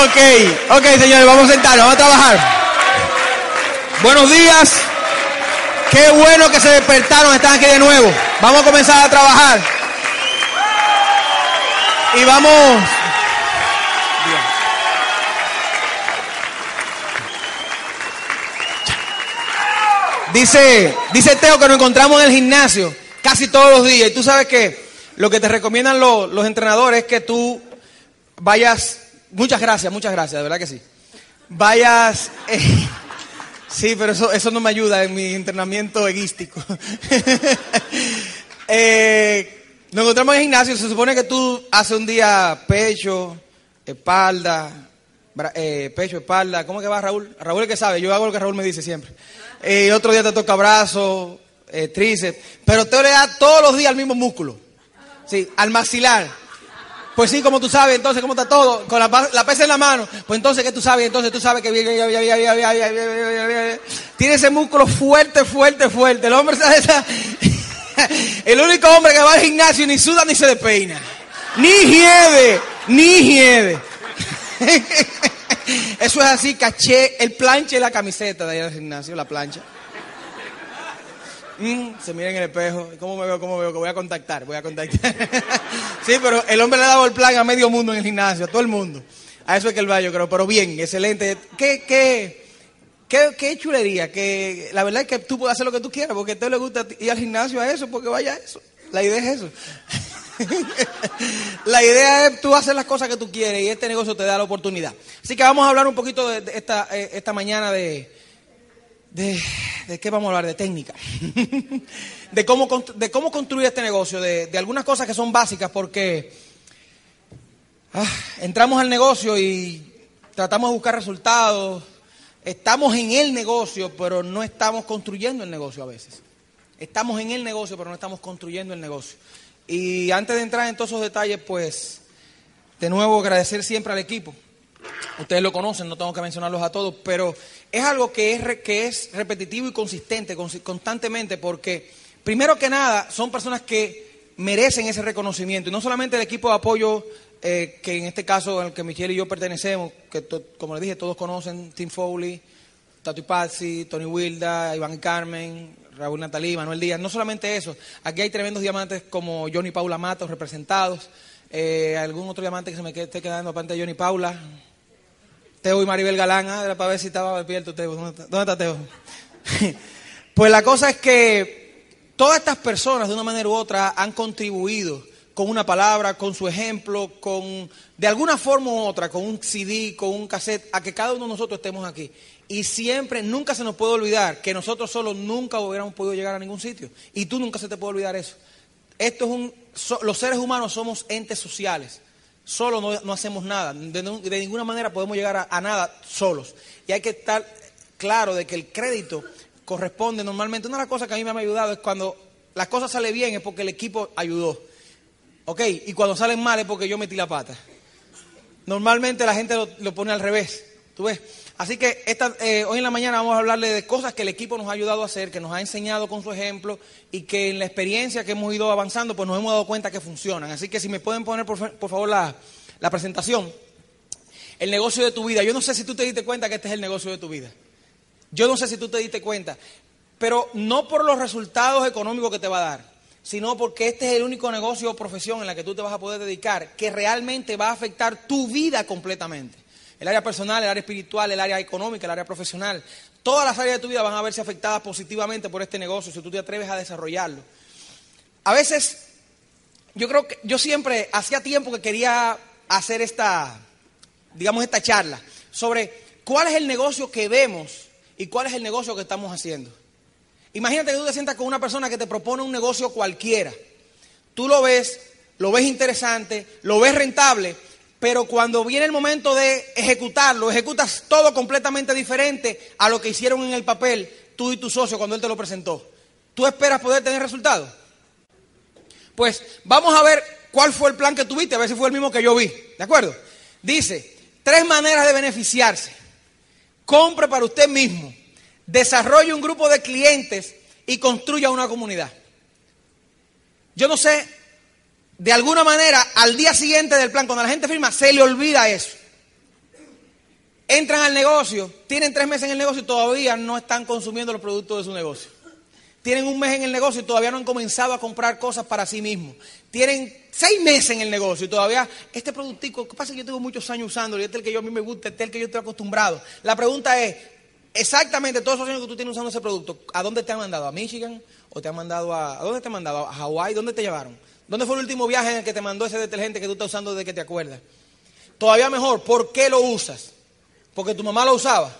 Ok, ok, señores, vamos a sentarnos, vamos a trabajar. Buenos días. Qué bueno que se despertaron, están aquí de nuevo. Vamos a comenzar a trabajar. Y vamos. Dice, dice Teo que nos encontramos en el gimnasio casi todos los días. Y tú sabes que lo que te recomiendan los entrenadores es que tú vayas Muchas gracias, muchas gracias, de verdad que sí. Vayas. Eh, sí, pero eso, eso no me ayuda en mi entrenamiento eguístico. Eh, nos encontramos en el gimnasio. Se supone que tú hace un día pecho, espalda, eh, pecho, espalda. ¿Cómo que va Raúl? Raúl es que sabe, yo hago lo que Raúl me dice siempre. Y otro día te toca brazo, tríceps. Pero te le da todos los días al mismo músculo. Sí, al maxilar. Pues sí, como tú sabes, entonces, ¿cómo está todo? Con la, la pesa en la mano. Pues entonces, ¿qué tú sabes? Entonces, tú sabes que... Tiene ese músculo fuerte, fuerte, fuerte. El hombre sabe esa... El único hombre que va al gimnasio ni suda ni se despeina. Ni hiede, ni hiede. Eso es así, caché el planche y la camiseta de ahí del gimnasio, la plancha se mira en el espejo. ¿Cómo me veo? ¿Cómo veo? Que voy a contactar, voy a contactar. sí, pero el hombre le ha dado el plan a medio mundo en el gimnasio, a todo el mundo. A eso es que el va, yo creo. Pero bien, excelente. ¿Qué, chulería? Que la verdad es que tú puedes hacer lo que tú quieras, porque a usted le gusta ir al gimnasio a eso, porque vaya a eso. La idea es eso. la idea es tú hacer las cosas que tú quieres y este negocio te da la oportunidad. Así que vamos a hablar un poquito esta, eh, esta mañana de de, qué vamos a hablar, de técnica, de, cómo, de cómo construir este negocio, de, algunas cosas que son básicas, porque ah, entramos al negocio y tratamos de buscar resultados, estamos en el negocio, pero no estamos construyendo el negocio a veces. Estamos en el negocio, pero no estamos construyendo el negocio. Y antes de entrar en todos esos detalles, pues, de nuevo agradecer siempre al equipo. Ustedes lo conocen, no tengo que mencionarlos a todos, pero es algo que es, que es repetitivo y consistente constantemente porque, primero que nada, son personas que merecen ese reconocimiento. Y no solamente el equipo de apoyo, eh, que en este caso al que Michelle y yo pertenecemos, que como les dije, todos conocen, Tim Foley, Tati Pazzi, Tony Wilda, Iván Carmen, Raúl Natalí, Manuel Díaz. No solamente eso, aquí hay tremendos diamantes como Johnny Paula Matos representados, eh, algún otro diamante que se me esté quedando aparte de Johnny Paula Teo y Maribel Galán, ah, ver si estaba despierto Teo. ¿Dónde está, Teo? pues la cosa es que todas estas personas, de una manera u otra, han contribuido con una palabra, con su ejemplo, con de alguna forma u otra, con un CD, con un cassette, a que cada uno de nosotros estemos aquí. Y siempre, nunca se nos puede olvidar que nosotros solos nunca hubiéramos podido llegar a ningún sitio. Y tú nunca se te puede olvidar eso. Esto es un, los seres humanos somos entes sociales. Solo no, no hacemos nada. De, ninguna manera podemos llegar a, nada solos. Y hay que estar claro de que el crédito corresponde normalmente. Una de las cosas que a mí me ha ayudado es cuando las cosas sale bien es porque el equipo ayudó. ¿Ok? Y cuando salen mal es porque yo metí la pata. Normalmente la gente lo pone al revés. Así que esta, eh, hoy en la mañana vamos a hablarle de cosas que el equipo nos ha ayudado a hacer, que nos ha enseñado con su ejemplo y que en la experiencia que hemos ido avanzando, pues nos hemos dado cuenta que funcionan. Así que si me pueden poner, por, favor, la, la presentación. El negocio de tu vida. Yo no sé si tú te diste cuenta que este es el negocio de tu vida. Yo no sé si tú te diste cuenta. Pero no por los resultados económicos que te va a dar sino porque este es el único negocio o profesión en la que tú te vas a poder dedicar que realmente va a afectar tu vida completamente. El área personal, el área espiritual, el área económica, el área profesional. Todas las áreas de tu vida van a verse afectadas positivamente por este negocio si tú te atreves a desarrollarlo. A veces, yo creo que yo siempre hacía tiempo que quería hacer esta, digamos, esta charla sobre cuál es el negocio que vemos y cuál es el negocio que estamos haciendo. Imagínate que tú te sientas con una persona que te propone un negocio cualquiera. Tú lo ves, lo ves interesante, lo ves rentable, pero cuando viene el momento de ejecutarlo, ejecutas todo completamente diferente a lo que hicieron en el papel tú y tu socio cuando él te lo presentó. ¿Tú esperas poder tener resultados? Pues vamos a ver cuál fue el plan que tuviste, a ver si fue el mismo que yo vi. ¿De acuerdo? Dice, tres maneras de beneficiarse. Compre para usted mismo, desarrolle un grupo de clientes y construya una comunidad. Yo no sé de alguna manera, al día siguiente del plan, cuando la gente firma, se le olvida eso. Entran al negocio, tienen tres meses en el negocio y todavía no están consumiendo los productos de su negocio. Tienen un mes en el negocio y todavía no han comenzado a comprar cosas para sí mismos. Tienen seis meses en el negocio y todavía este productico, ¿qué pasa? Que yo tengo muchos años usándolo y este es el que yo a mí me gusta, este es el que yo estoy acostumbrado. La pregunta es, exactamente todos esos años que tú tienes usando ese producto, ¿a dónde te han mandado? ¿A Michigan? ¿O te han mandado a... ¿A dónde te han mandado? ¿A Hawái? ¿Dónde te llevaron? ¿Dónde fue el último viaje en el que te mandó ese detergente que tú estás usando desde que te acuerdas? Todavía mejor, ¿por qué lo usas? Porque tu mamá lo usaba.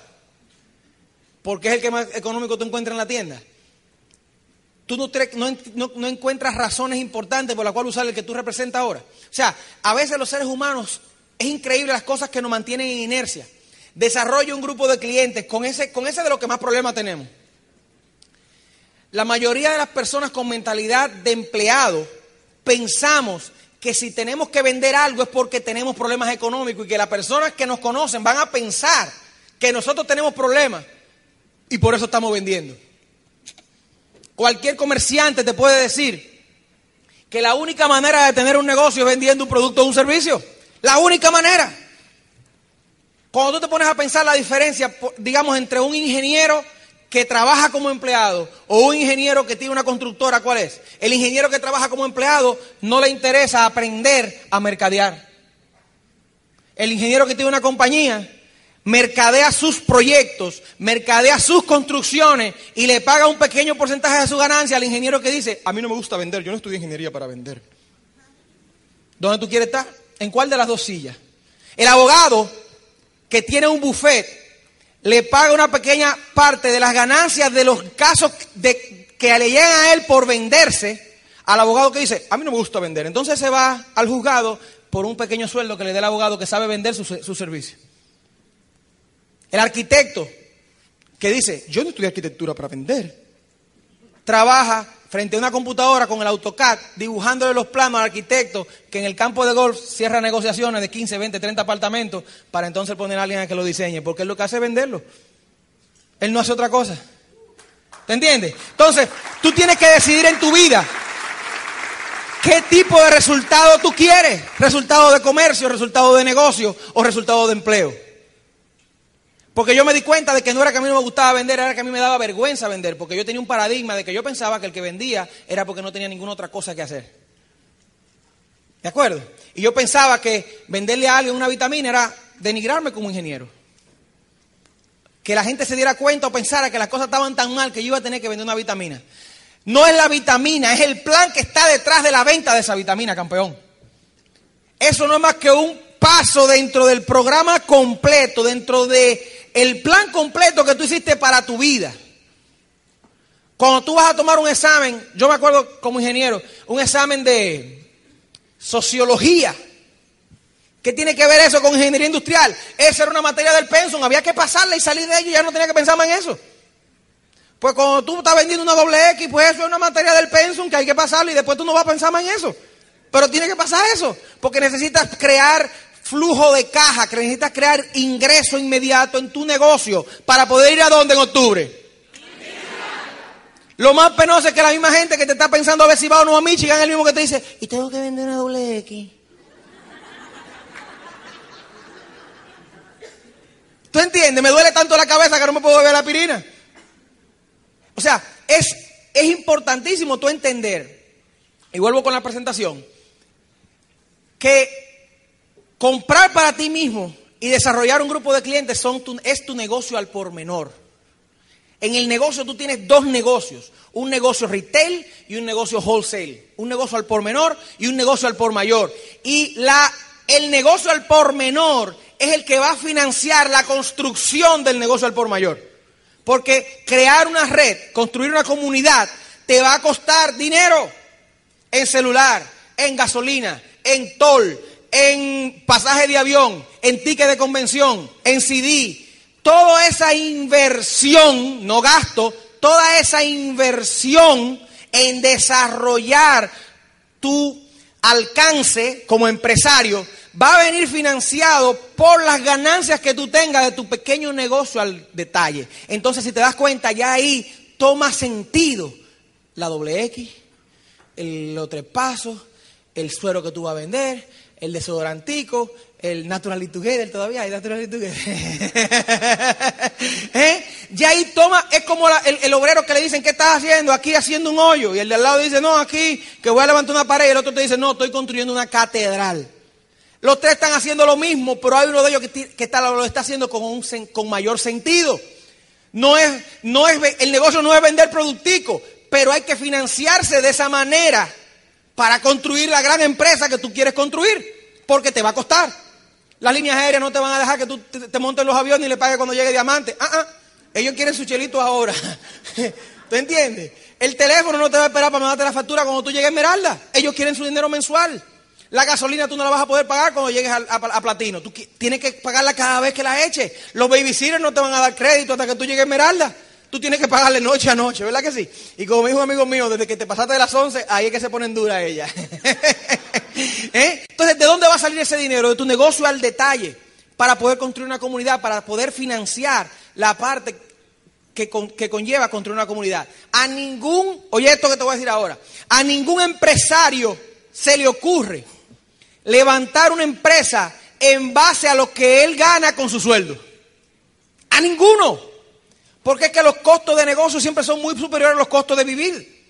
Porque es el que más económico tú encuentras en la tienda. Tú no, encuentras razones importantes por las cuales usar el que tú representas ahora. O sea, a veces los seres humanos es increíble las cosas que nos mantienen en inercia. Desarrolla un grupo de clientes con ese, con ese de los que más problemas tenemos. La mayoría de las personas con mentalidad de empleado pensamos que si tenemos que vender algo es porque tenemos problemas económicos y que las personas que nos conocen van a pensar que nosotros tenemos problemas y por eso estamos vendiendo. Cualquier comerciante te puede decir que la única manera de tener un negocio es vendiendo un producto o un servicio. La única manera. Cuando tú te pones a pensar la diferencia, digamos, entre un ingeniero que trabaja como empleado o un ingeniero que tiene una constructora, ¿cuál es? El ingeniero que trabaja como empleado no le interesa aprender a mercadear. El ingeniero que tiene una compañía mercadea sus proyectos, mercadea sus construcciones y le paga un pequeño porcentaje de su ganancia al ingeniero que dice, a mí no me gusta vender, yo no estudié ingeniería para vender. ¿Dónde tú quieres estar? ¿En cuál de las dos sillas? El abogado que tiene un bufete, le paga una pequeña parte de las ganancias de los casos de, que le llegan a él por venderse al abogado que dice, a mí no me gusta vender. Entonces se va al juzgado por un pequeño sueldo que le dé el abogado que sabe vender su, su servicio. El arquitecto que dice, yo no estudié arquitectura para vender, trabaja frente a una computadora con el AutoCAD, dibujándole los planos al arquitecto que en el campo de golf cierra negociaciones de 15, 20, 30 apartamentos para entonces poner a alguien a que lo diseñe, porque él lo que hace es venderlo. Él no hace otra cosa. ¿Te entiendes? Entonces, tú tienes que decidir en tu vida qué tipo de resultado tú quieres. Resultado de comercio, resultado de negocio o resultado de empleo. Porque yo me di cuenta de que no era que a mí no me gustaba vender, era que a mí me daba vergüenza vender, porque yo tenía un paradigma de que yo pensaba que el que vendía era porque no tenía ninguna otra cosa que hacer. ¿De acuerdo? Y yo pensaba que venderle a alguien una vitamina era denigrarme como ingeniero. Que la gente se diera cuenta o pensara que las cosas estaban tan mal que yo iba a tener que vender una vitamina. No es la vitamina, es el plan que está detrás de la venta de esa vitamina, campeón. Eso no es más que un paso dentro del programa completo, dentro de el plan completo que tú hiciste para tu vida. Cuando tú vas a tomar un examen, yo me acuerdo como ingeniero, un examen de sociología. ¿Qué tiene que ver eso con ingeniería industrial? Esa era una materia del pensum, había que pasarla y salir de ello, ya no tenía que pensar más en eso. Pues cuando tú estás vendiendo una doble X, pues eso es una materia del pensum que hay que pasarlo. y después tú no vas a pensar más en eso. Pero tiene que pasar eso, porque necesitas crear flujo de caja, que necesitas crear ingreso inmediato en tu negocio para poder ir a dónde en octubre. Lo más penoso es que la misma gente que te está pensando a ver si va o no a Michigan es el mismo que te dice, y tengo que vender una doble X. ¿Tú entiendes? Me duele tanto la cabeza que no me puedo beber la pirina. O sea, es, es importantísimo tú entender, y vuelvo con la presentación, que Comprar para ti mismo y desarrollar un grupo de clientes son es tu negocio al por menor. En el negocio tú tienes dos negocios, un negocio retail y un negocio wholesale, un negocio al por menor y un negocio al por mayor. Y la, el negocio al por menor es el que va a financiar la construcción del negocio al por mayor. Porque crear una red, construir una comunidad, te va a costar dinero en celular, en gasolina, en toll, en pasaje de avión, en ticket de convención, en CD. Toda esa inversión, no gasto, toda esa inversión en desarrollar tu alcance como empresario va a venir financiado por las ganancias que tú tengas de tu pequeño negocio al detalle. Entonces, si te das cuenta, ya ahí toma sentido la doble X, el otro paso, el suero que tú vas a vender, el desodorantico, el natural Together, todavía hay natural Together. ¿Eh? Ya ahí toma, es como el, obrero que le dicen, ¿qué estás haciendo? Aquí haciendo un hoyo. Y el de al lado dice, no, aquí, que voy a levantar una pared. Y el otro te dice, no, estoy construyendo una catedral. Los tres están haciendo lo mismo, pero hay uno de ellos que, está, lo está haciendo con, un, con mayor sentido. No es, no es, el negocio no es vender productico, pero hay que financiarse de esa manera para construir la gran empresa que tú quieres construir, porque te va a costar. Las líneas aéreas no te van a dejar que tú te, montes los aviones y le pagues cuando llegue diamante. Ah, ah ellos quieren su chelito ahora. ¿Tú entiendes? El teléfono no te va a esperar para mandarte la factura cuando tú llegues a Esmeralda. Ellos quieren su dinero mensual. La gasolina tú no la vas a poder pagar cuando llegues a, platino. Tú tienes que pagarla cada vez que la eches. Los babysitters no te van a dar crédito hasta que tú llegues a Esmeralda tú tienes que pagarle noche a noche, ¿verdad que sí? Y como dijo un amigo mío, desde que te pasaste de las 11, ahí es que se ponen dura ella. ¿Eh? Entonces, ¿de dónde va a salir ese dinero? De tu negocio al detalle, para poder construir una comunidad, para poder financiar la parte que, que conlleva construir una comunidad. A ningún, oye esto que te voy a decir ahora, a ningún empresario se le ocurre levantar una empresa en base a lo que él gana con su sueldo. A ninguno. Porque es que los costos de negocio siempre son muy superiores a los costos de vivir.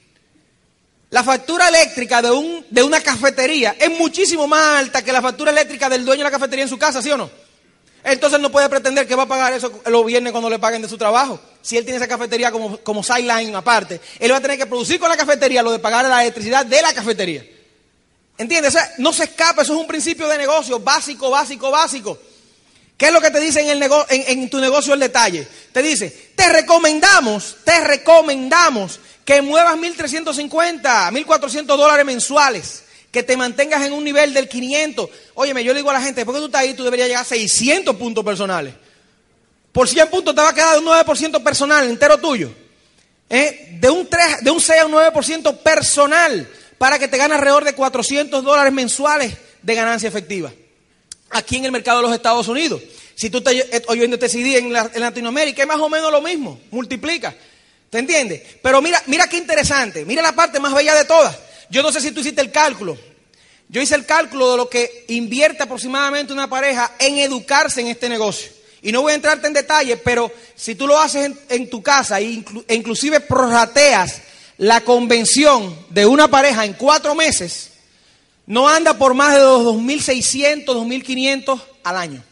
La factura eléctrica de, un, de una cafetería es muchísimo más alta que la factura eléctrica del dueño de la cafetería en su casa, ¿sí o no? Entonces no puede pretender que va a pagar eso los viernes cuando le paguen de su trabajo. Si él tiene esa cafetería como, como sideline aparte, él va a tener que producir con la cafetería lo de pagar la electricidad de la cafetería. ¿Entiendes? no se escapa, eso es un principio de negocio básico, básico, básico. ¿Qué es lo que te dice en, tu negocio el detalle? Te dice, te recomendamos, te recomendamos que muevas 1.350, 1.400 dólares mensuales, que te mantengas en un nivel del 500. Óyeme, yo le digo a la gente, ¿por qué tú estás ahí, tú deberías llegar a 600 puntos personales. Por 100 puntos te va a quedar un 9% personal entero tuyo. ¿Eh? De, un de un 6 a un 9% personal para que te ganes alrededor de 400 dólares mensuales de ganancia efectiva aquí en el mercado de los Estados Unidos. Si tú estás eh, oyendo este CD en, Latinoamérica, es más o menos lo mismo, multiplica. ¿Te entiendes? Pero mira, mira qué interesante, mira la parte más bella de todas. Yo no sé si tú hiciste el cálculo. Yo hice el cálculo de lo que invierte aproximadamente una pareja en educarse en este negocio. Y no voy a entrarte en detalle, pero si tú lo haces en, tu casa e, e, inclusive prorrateas la convención de una pareja en cuatro meses, no anda por más de 2.600, 2.500 al año.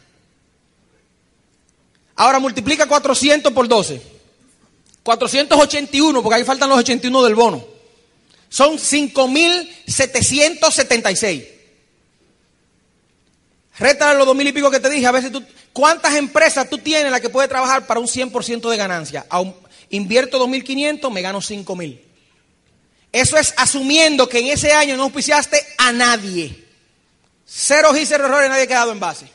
Ahora multiplica 400 por 12. 481, porque ahí faltan los 81 del bono. Son 5.776. Rétala los 2.000 y pico que te dije. A veces tú, ¿cuántas empresas tú tienes la las que puedes trabajar para un 100% de ganancia? invierto 2.500, me gano 5.000. Eso es asumiendo que en ese año no auspiciaste a nadie. Cero y cero errores, nadie ha quedado en base.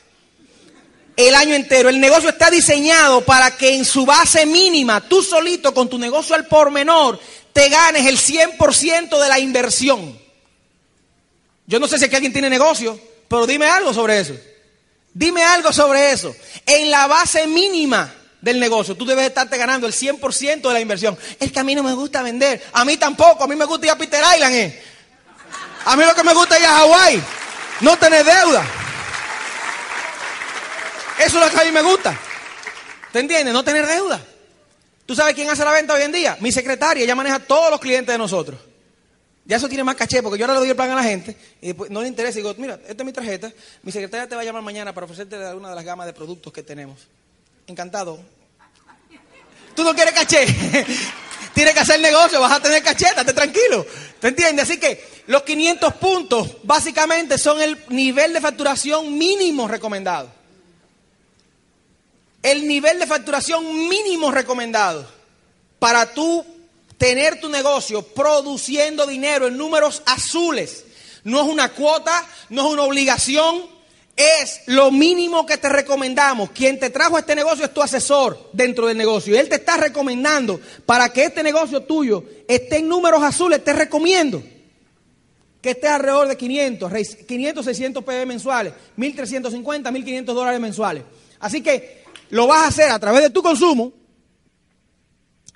El año entero. El negocio está diseñado para que en su base mínima, tú solito con tu negocio al por menor, te ganes el 100% de la inversión. Yo no sé si aquí alguien tiene negocio, pero dime algo sobre eso. Dime algo sobre eso. En la base mínima del negocio. Tú debes estarte ganando el 100% de la inversión. Es que a mí no me gusta vender. A mí tampoco. A mí me gusta ir a Peter Island. Eh. A mí lo que me gusta es ir a Hawái. No tener deuda. Eso es lo que a mí me gusta. ¿Te entiendes? No tener deuda. ¿Tú sabes quién hace la venta hoy en día? Mi secretaria. Ella maneja todos los clientes de nosotros. Ya eso tiene más caché, porque yo ahora le doy el plan a la gente y después no le interesa. digo, mira, esta es mi tarjeta. Mi secretaria te va a llamar mañana para ofrecerte alguna de las gamas de productos que tenemos encantado. Tú no quieres caché. Tienes que hacer negocio, vas a tener caché, estate tranquilo. ¿Te entiendes? Así que los 500 puntos básicamente son el nivel de facturación mínimo recomendado. El nivel de facturación mínimo recomendado para tú tener tu negocio produciendo dinero en números azules. No es una cuota, no es una obligación, es lo mínimo que te recomendamos. Quien te trajo este negocio es tu asesor dentro del negocio. Y él te está recomendando para que este negocio tuyo esté en números azules. Te recomiendo que esté alrededor de 500, 500, 600 PB mensuales, 1350, 1500 dólares mensuales. Así que lo vas a hacer a través de tu consumo.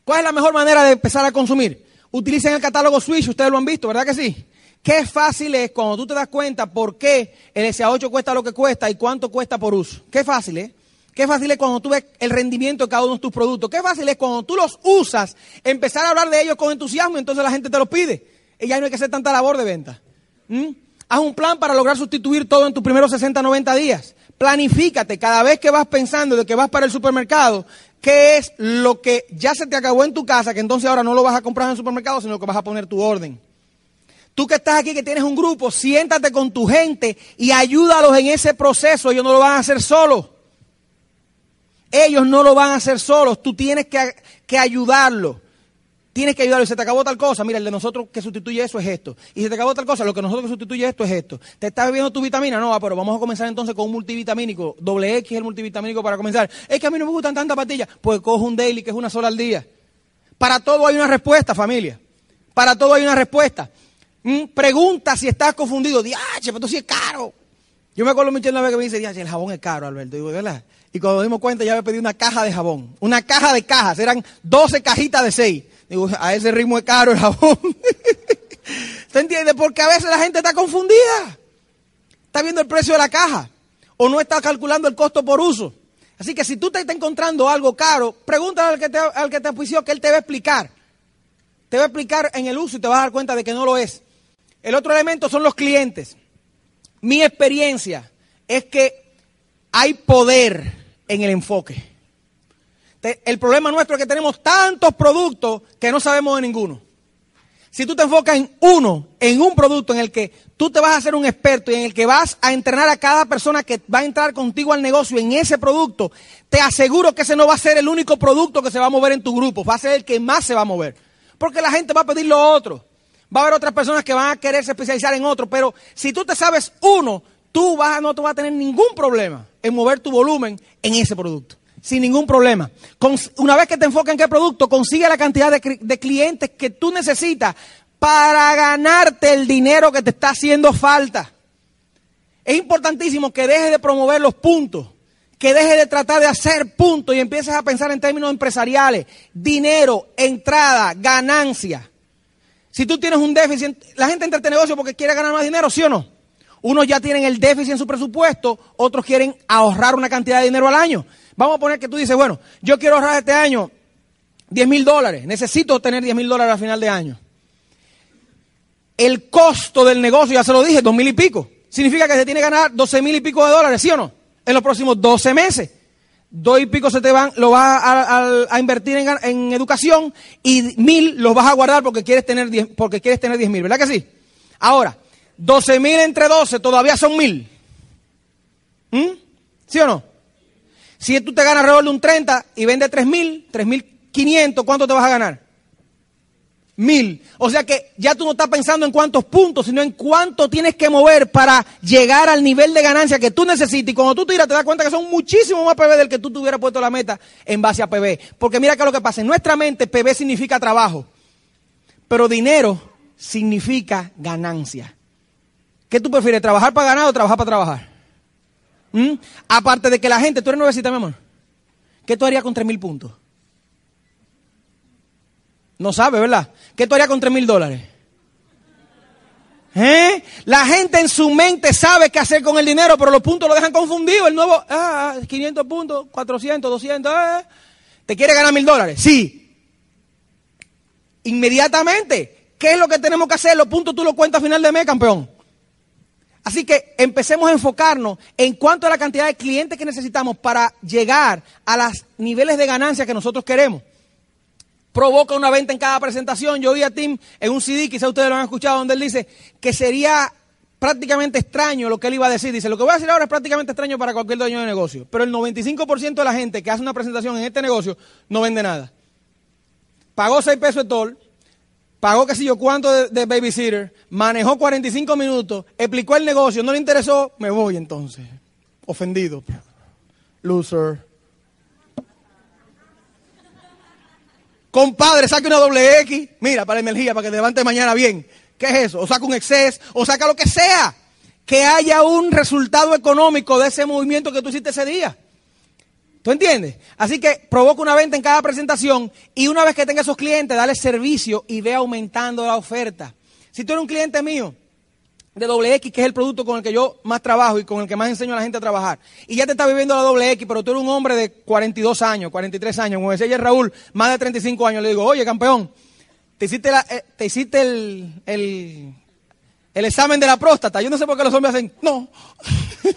¿Cuál es la mejor manera de empezar a consumir? Utilicen el catálogo Switch, ustedes lo han visto, ¿verdad que sí? Qué fácil es cuando tú te das cuenta por qué el SA8 cuesta lo que cuesta y cuánto cuesta por uso. Qué fácil es. Qué fácil es cuando tú ves el rendimiento de cada uno de tus productos. Qué fácil es cuando tú los usas, empezar a hablar de ellos con entusiasmo, y entonces la gente te los pide. Y ya no hay que hacer tanta labor de venta. ¿Mm? Haz un plan para lograr sustituir todo en tus primeros 60, 90 días. Planifícate cada vez que vas pensando de que vas para el supermercado, qué es lo que ya se te acabó en tu casa, que entonces ahora no lo vas a comprar en el supermercado, sino que vas a poner tu orden. Tú que estás aquí, que tienes un grupo, siéntate con tu gente y ayúdalos en ese proceso. Ellos no lo van a hacer solos. Ellos no lo van a hacer solos. Tú tienes que, que ayudarlos. Tienes que ayudarlos. Se te acabó tal cosa. Mira, el de nosotros que sustituye eso es esto. Y se te acabó tal cosa. Lo que nosotros que sustituye esto es esto. ¿Te estás bebiendo tu vitamina? No, pero vamos a comenzar entonces con un multivitamínico. Doble X el multivitamínico para comenzar. Es que a mí no me gustan tantas pastillas. Pues cojo un daily que es una sola al día. Para todo hay una respuesta, familia. Para todo hay una respuesta. Mm, pregunta si estás confundido. Diache, pero tú sí es caro. Yo me acuerdo mucho una vez que me dice, Diache, el jabón es caro, Alberto. Y cuando nos dimos cuenta, ya había pedido una caja de jabón. Una caja de cajas. Eran 12 cajitas de 6. a ese ritmo es caro el jabón. se entiende? Porque a veces la gente está confundida. Está viendo el precio de la caja. O no está calculando el costo por uso. Así que si tú te estás encontrando algo caro, pregúntale al que te, al que que él te va a explicar. Te va a explicar en el uso y te vas a dar cuenta de que no lo es. El otro elemento son los clientes. Mi experiencia es que hay poder en el enfoque. El problema nuestro es que tenemos tantos productos que no sabemos de ninguno. Si tú te enfocas en uno, en un producto en el que tú te vas a hacer un experto y en el que vas a entrenar a cada persona que va a entrar contigo al negocio en ese producto, te aseguro que ese no va a ser el único producto que se va a mover en tu grupo, va a ser el que más se va a mover. Porque la gente va a pedir lo otro. Va a haber otras personas que van a quererse especializar en otro, pero si tú te sabes uno, tú vas, no te vas a tener ningún problema en mover tu volumen en ese producto. Sin ningún problema. una vez que te enfoques en qué producto, consigue la cantidad de, clientes que tú necesitas para ganarte el dinero que te está haciendo falta. Es importantísimo que dejes de promover los puntos que dejes de tratar de hacer puntos y empieces a pensar en términos empresariales, dinero, entrada, ganancia. Si tú tienes un déficit, la gente entra este negocio porque quiere ganar más dinero, ¿sí o no? Unos ya tienen el déficit en su presupuesto, otros quieren ahorrar una cantidad de dinero al año. Vamos a poner que tú dices, bueno, yo quiero ahorrar este año 10 mil dólares, necesito tener 10 mil dólares al final de año. El costo del negocio, ya se lo dije, dos mil y pico. Significa que se tiene que ganar 12 mil y pico de dólares, ¿sí o no? En los próximos 12 meses dos y pico se te van, lo vas a, invertir en, educación y mil los vas a guardar porque quieres tener diez, porque quieres tener diez mil, ¿verdad que sí? Ahora, doce mil entre doce todavía son mil. ¿Mm? ¿Sí o no? Si tú te ganas alrededor de un treinta y vendes tres mil, tres mil quinientos, ¿cuánto te vas a ganar? mil. O sea que ya tú no estás pensando en cuántos puntos, sino en cuánto tienes que mover para llegar al nivel de ganancia que tú necesitas. Y cuando tú irás, te das cuenta que son muchísimo más PB del que tú te hubieras puesto la meta en base a PB. Porque mira que lo que pasa, en nuestra mente PB significa trabajo, pero dinero significa ganancia. ¿Qué tú prefieres, trabajar para ganar o trabajar para trabajar? ¿Mm? Aparte de que la gente, tú eres nuevecita, mi amor. ¿Qué tú harías con tres mil puntos? No sabe, ¿verdad? ¿Qué tú harías con tres mil dólares? ¿Eh? La gente en su mente sabe qué hacer con el dinero, pero los puntos lo dejan confundido. El nuevo, ah, 500 puntos, 400, 200. ¿eh? ¿Te quiere ganar mil dólares? Sí. Inmediatamente. ¿Qué es lo que tenemos que hacer? Los puntos tú los cuentas a final de mes, campeón. Así que empecemos a enfocarnos en cuanto a la cantidad de clientes que necesitamos para llegar a los niveles de ganancia que nosotros queremos provoca una venta en cada presentación. Yo vi a Tim en un CD, quizá ustedes lo han escuchado, donde él dice que sería prácticamente extraño lo que él iba a decir. Dice, lo que voy a decir ahora es prácticamente extraño para cualquier dueño de negocio. Pero el 95% de la gente que hace una presentación en este negocio no vende nada. Pagó 6 pesos de tol, pagó qué sé yo cuánto de, de babysitter, manejó 45 minutos, explicó el negocio, no le interesó, me voy entonces. Ofendido. Pues. Loser. Compadre, saque una doble X, mira, para energía, para que te levante mañana bien. ¿Qué es eso? O saca un exceso, o saca lo que sea. Que haya un resultado económico de ese movimiento que tú hiciste ese día. ¿Tú entiendes? Así que provoca una venta en cada presentación y una vez que tenga esos clientes, dale servicio y ve aumentando la oferta. Si tú eres un cliente mío de doble X, que es el producto con el que yo más trabajo y con el que más enseño a la gente a trabajar. Y ya te está viviendo la doble X, pero tú eres un hombre de 42 años, 43 años. Como decía ayer Raúl, más de 35 años. Le digo, oye, campeón, te hiciste, eh, te hiciste el, el, examen de la próstata. Yo no sé por qué los hombres hacen, no.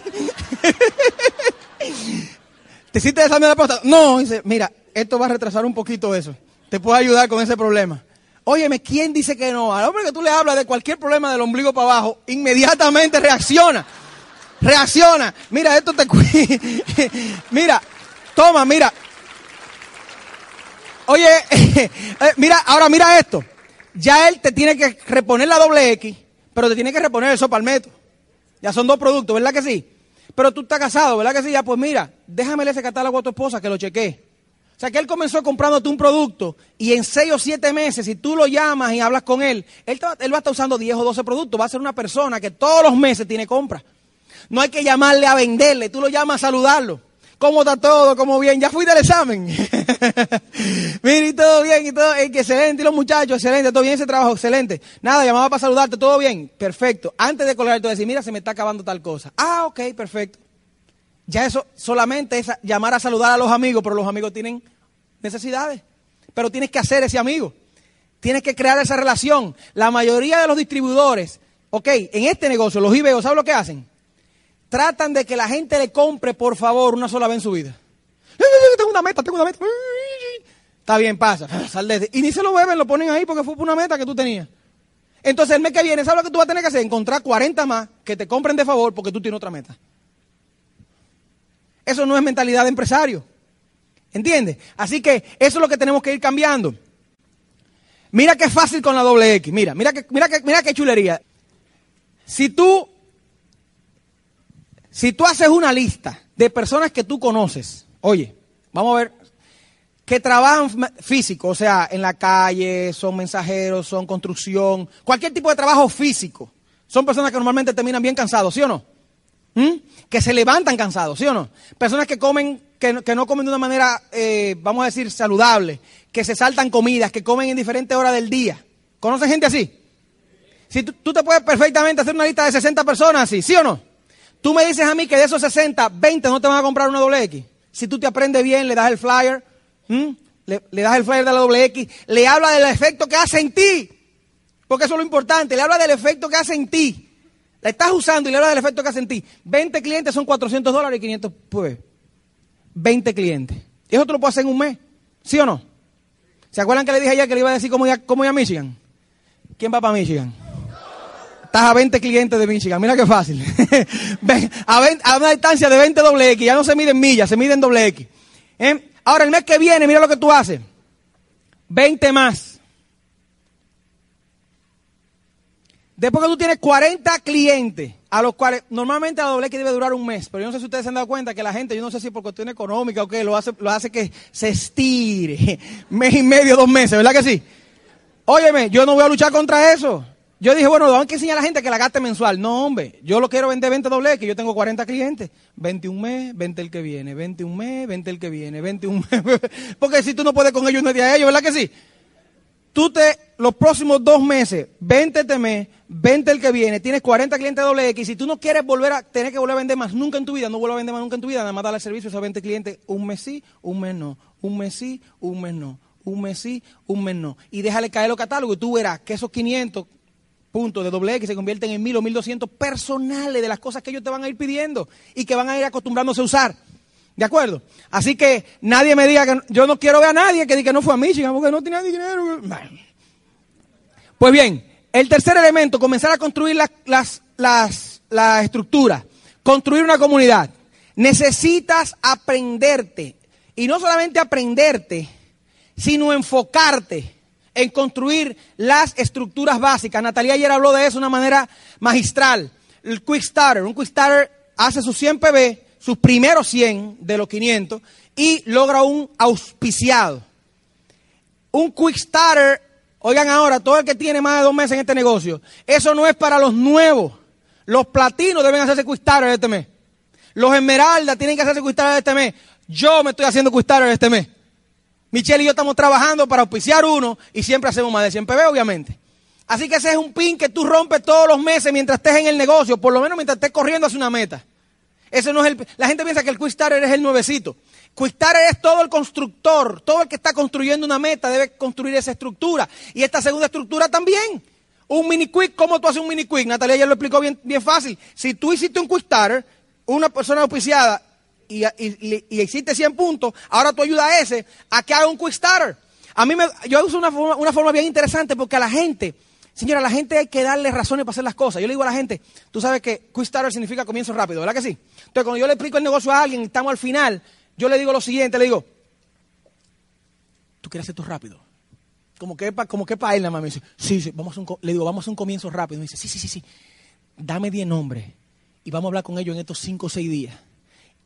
¿Te hiciste el examen de la próstata? No. dice, mira, esto va a retrasar un poquito eso. Te puedo ayudar con ese problema. Óyeme, ¿quién dice que no? Al hombre que tú le hablas de cualquier problema del ombligo para abajo, inmediatamente reacciona. Reacciona. Mira, esto te Mira, toma, mira. Oye, eh, mira, ahora mira esto. Ya él te tiene que reponer la doble X, pero te tiene que reponer el sopalmeto. Ya son dos productos, ¿verdad que sí? Pero tú estás casado, ¿verdad que sí? Ya, pues mira, déjamele ese catálogo a tu esposa que lo cheque. O sea, que él comenzó comprándote un producto y en seis o siete meses, si tú lo llamas y hablas con él, él, va a estar usando 10 o 12 productos. Va a ser una persona que todos los meses tiene compras. No hay que llamarle a venderle, tú lo llamas a saludarlo. ¿Cómo está todo? ¿Cómo bien? Ya fui del examen. y todo bien y todo. Eh, excelente, y los muchachos, excelente, todo bien ese trabajo, excelente. Nada, llamaba para saludarte, todo bien, perfecto. Antes de colgar, tú decir, mira, se me está acabando tal cosa. Ah, ok, perfecto. Ya eso solamente es llamar a saludar a los amigos, pero los amigos tienen necesidades. Pero tienes que hacer ese amigo. Tienes que crear esa relación. La mayoría de los distribuidores, ok, en este negocio, los eBay, ¿sabes lo que hacen? Tratan de que la gente le compre, por favor, una sola vez en su vida. Eh, eh, eh, tengo una meta, tengo una meta. Está bien, pasa. Ah, este. Y ni se lo beben, lo ponen ahí porque fue una meta que tú tenías. Entonces el mes que viene, ¿sabes lo que tú vas a tener que hacer? Encontrar 40 más que te compren de favor porque tú tienes otra meta. Eso no es mentalidad de empresario. ¿Entiendes? Así que eso es lo que tenemos que ir cambiando. Mira qué fácil con la doble X. Mira, mira que, mira que, mira qué chulería. Si tú, si tú haces una lista de personas que tú conoces, oye, vamos a ver, que trabajan físico, o sea, en la calle, son mensajeros, son construcción, cualquier tipo de trabajo físico, son personas que normalmente terminan bien cansados, ¿sí o no? ¿Mm? Que se levantan cansados, ¿sí o no? Personas que comen, que no, comen de una manera, eh, vamos a decir, saludable, que se saltan comidas, que comen en diferentes horas del día. ¿Conocen gente así? Si tú, te puedes perfectamente hacer una lista de 60 personas así, ¿sí o no? Tú me dices a mí que de esos 60, 20 no te van a comprar una doble X. Si tú te aprendes bien, le das el flyer, le, le, das el flyer de la doble X, le habla del efecto que hace en ti. Porque eso es lo importante, le habla del efecto que hace en ti. La estás usando y le hablas del efecto que hace en 20 clientes son 400 dólares y 500 pues. 20 clientes. Y eso tú lo puedes hacer en un mes. ¿Sí o no? ¿Se acuerdan que le dije ayer que le iba a decir cómo ir a Michigan? ¿Quién va para Michigan? Estás a 20 clientes de Michigan. Mira qué fácil. a, una distancia de 20 doble X. Ya no se miden millas, se miden doble X. ¿Eh? Ahora, el mes que viene, mira lo que tú haces. 20 más. Después que tú tienes 40 clientes, a los cuales normalmente la doble que debe durar un mes, pero yo no sé si ustedes se han dado cuenta que la gente, yo no sé si por cuestión económica o qué, lo hace, lo hace que se estire. Mes y medio, dos meses, ¿verdad que sí? Óyeme, yo no voy a luchar contra eso. Yo dije, bueno, vamos que enseñar a la gente que la gaste mensual. No, hombre, yo lo quiero vender 20 doble, que yo tengo 40 clientes. 21 mes, 20 el que viene, 21 mes, 20 el que viene, 21 mes. Porque si tú no puedes con ellos, no es de ellos, ¿verdad que sí? Tú te, los próximos dos meses, 20 este mes, Vente el que viene, tienes 40 clientes doble X. Si tú no quieres volver a tener que volver a vender más nunca en tu vida, no vuelvas a vender más nunca en tu vida, nada más dale servicio a esos 20 clientes un mes sí, un mes no, un mes sí, un mes no, un mes sí, un mes no. Y déjale caer los catálogos y tú verás que esos 500 puntos de doble X se convierten en 1000 o 1200 personales de las cosas que ellos te van a ir pidiendo y que van a ir acostumbrándose a usar. ¿De acuerdo? Así que nadie me diga que yo no quiero ver a nadie que diga que no fue a Michigan que no tenía dinero. Pues bien. El tercer elemento, comenzar a construir las, las, construir una comunidad. Necesitas aprenderte, y no solamente aprenderte, sino enfocarte en construir las estructuras básicas. Natalia ayer habló de eso de una manera magistral. El Quick Starter, un Quick Starter hace sus 100 PB, sus primeros 100 de los 500 y logra un auspiciado. Un Quick Starter Oigan ahora, todo el que tiene más de dos meses en este negocio, eso no es para los nuevos. Los platinos deben hacerse en este mes. Los esmeraldas tienen que hacerse en este mes. Yo me estoy haciendo en este mes. Michelle y yo estamos trabajando para auspiciar uno y siempre hacemos más de 100 PB, obviamente. Así que ese es un pin que tú rompes todos los meses mientras estés en el negocio, por lo menos mientras estés corriendo hacia una meta. Ese no es el, la gente piensa que el Quick es el nuevecito. Quickstar es todo el constructor, todo el que está construyendo una meta debe construir esa estructura. Y esta segunda estructura también. Un mini quick, ¿cómo tú haces un mini quick? Natalia ya lo explicó bien, bien fácil. Si tú hiciste un quick una persona auspiciada y, y, hiciste 100 puntos, ahora tú ayudas a ese a que haga un quick A mí me, yo uso una forma, una forma bien interesante porque a la gente, señora, a la gente hay que darle razones para hacer las cosas. Yo le digo a la gente, tú sabes que quick significa comienzo rápido, ¿verdad que sí? Entonces, cuando yo le explico el negocio a alguien, estamos al final, yo le digo lo siguiente, le digo, tú quieres hacer esto rápido. Como que, como que para él nada más sí, sí, vamos le digo, vamos a hacer un comienzo rápido. me dice, sí, sí, sí, sí, dame 10 nombres y vamos a hablar con ellos en estos 5 o 6 días.